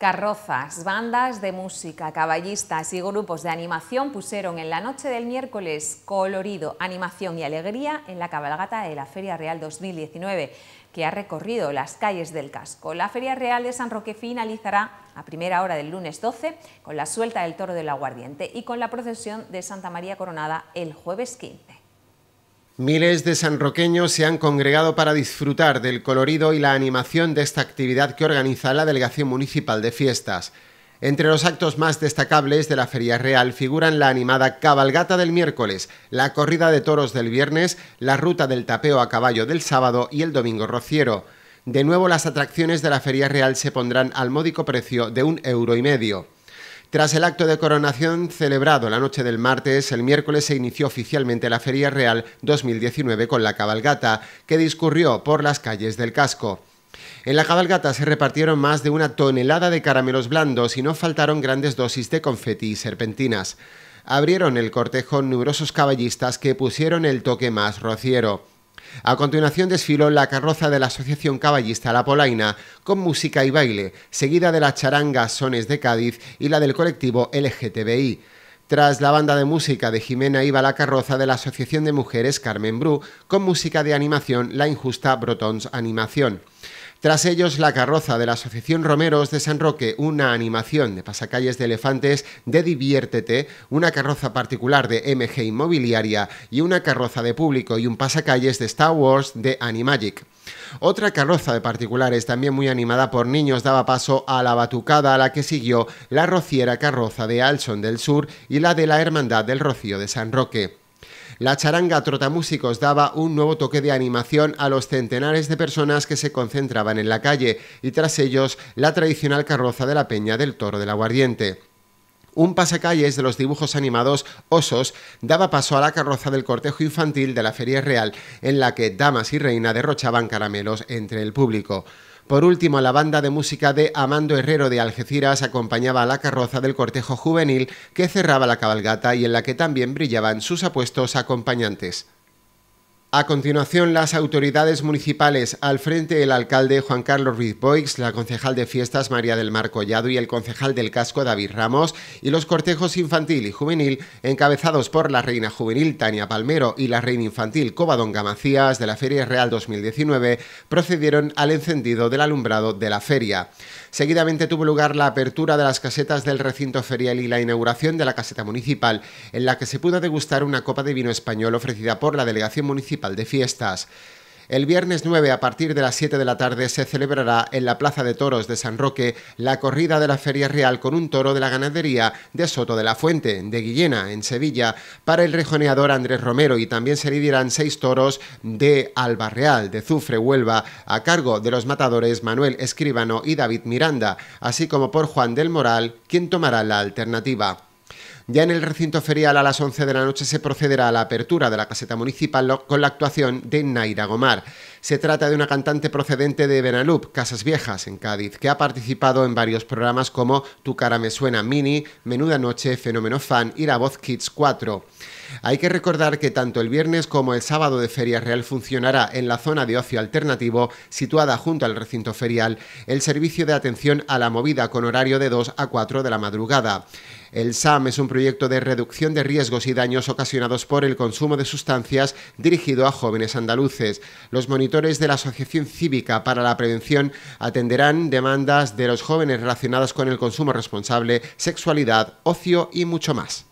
Carrozas, bandas de música, caballistas y grupos de animación pusieron en la noche del miércoles colorido, animación y alegría en la cabalgata de la Feria Real 2019, que ha recorrido las calles del casco. La Feria Real de San Roque finalizará a primera hora del lunes 12 con la suelta del Toro del Aguardiente y con la procesión de Santa María Coronada el jueves 15. Miles de sanroqueños se han congregado para disfrutar del colorido y la animación de esta actividad que organiza la Delegación Municipal de Fiestas. Entre los actos más destacables de la Feria Real figuran la animada Cabalgata del miércoles, la corrida de toros del viernes, la ruta del tapeo a caballo del sábado y el domingo rociero. De nuevo las atracciones de la Feria Real se pondrán al módico precio de un euro y medio. Tras el acto de coronación celebrado la noche del martes, el miércoles se inició oficialmente la Feria Real 2019 con la cabalgata, que discurrió por las calles del casco. En la cabalgata se repartieron más de una tonelada de caramelos blandos y no faltaron grandes dosis de confeti y serpentinas. Abrieron el cortejo numerosos caballistas que pusieron el toque más rociero. A continuación desfiló la carroza de la Asociación Caballista La Polaina con música y baile, seguida de la charanga Sones de Cádiz y la del colectivo LGTBI. Tras la banda de música de Jimena iba la carroza de la Asociación de Mujeres Carmen Bru con música de animación La Injusta Brotons Animación. Tras ellos, la carroza de la Asociación Romeros de San Roque, una animación de pasacalles de elefantes de Diviértete, una carroza particular de MG Inmobiliaria y una carroza de público y un pasacalles de Star Wars de Animagic. Otra carroza de particulares, también muy animada por niños, daba paso a la batucada a la que siguió la rociera carroza de Alson del Sur y la de la Hermandad del Rocío de San Roque la charanga Trotamúsicos daba un nuevo toque de animación a los centenares de personas que se concentraban en la calle y tras ellos la tradicional carroza de la Peña del Toro del Aguardiente. Un pasacalles de los dibujos animados Osos daba paso a la carroza del cortejo infantil de la Feria Real, en la que damas y reina derrochaban caramelos entre el público. Por último, la banda de música de Amando Herrero de Algeciras acompañaba a la carroza del cortejo juvenil que cerraba la cabalgata y en la que también brillaban sus apuestos acompañantes. A continuación, las autoridades municipales, al frente el alcalde Juan Carlos Ruiz Boix, la concejal de fiestas María del Mar Collado y el concejal del casco David Ramos, y los cortejos infantil y juvenil, encabezados por la reina juvenil Tania Palmero y la reina infantil Covadonga Macías, de la Feria Real 2019, procedieron al encendido del alumbrado de la feria. Seguidamente tuvo lugar la apertura de las casetas del recinto ferial y la inauguración de la caseta municipal, en la que se pudo degustar una copa de vino español ofrecida por la delegación municipal de fiestas. El viernes 9 a partir de las 7 de la tarde se celebrará en la Plaza de Toros de San Roque la corrida de la Feria Real con un toro de la ganadería de Soto de la Fuente, de Guillena, en Sevilla, para el rejoneador Andrés Romero y también se lidiarán seis toros de Alba Real, de Zufre, Huelva, a cargo de los matadores Manuel Escribano y David Miranda, así como por Juan del Moral, quien tomará la alternativa. Ya en el recinto ferial a las 11 de la noche se procederá a la apertura de la caseta municipal con la actuación de Naira Gomar. Se trata de una cantante procedente de Benalup, Casas Viejas, en Cádiz, que ha participado en varios programas como Tu cara me suena mini, Menuda Noche, Fenómeno Fan y La Voz Kids 4. Hay que recordar que tanto el viernes como el sábado de Feria Real funcionará en la zona de ocio alternativo, situada junto al recinto ferial, el servicio de atención a la movida con horario de 2 a 4 de la madrugada. El SAM es un proyecto de reducción de riesgos y daños ocasionados por el consumo de sustancias dirigido a jóvenes andaluces. Los de la Asociación Cívica para la Prevención atenderán demandas de los jóvenes relacionadas con el consumo responsable, sexualidad, ocio y mucho más.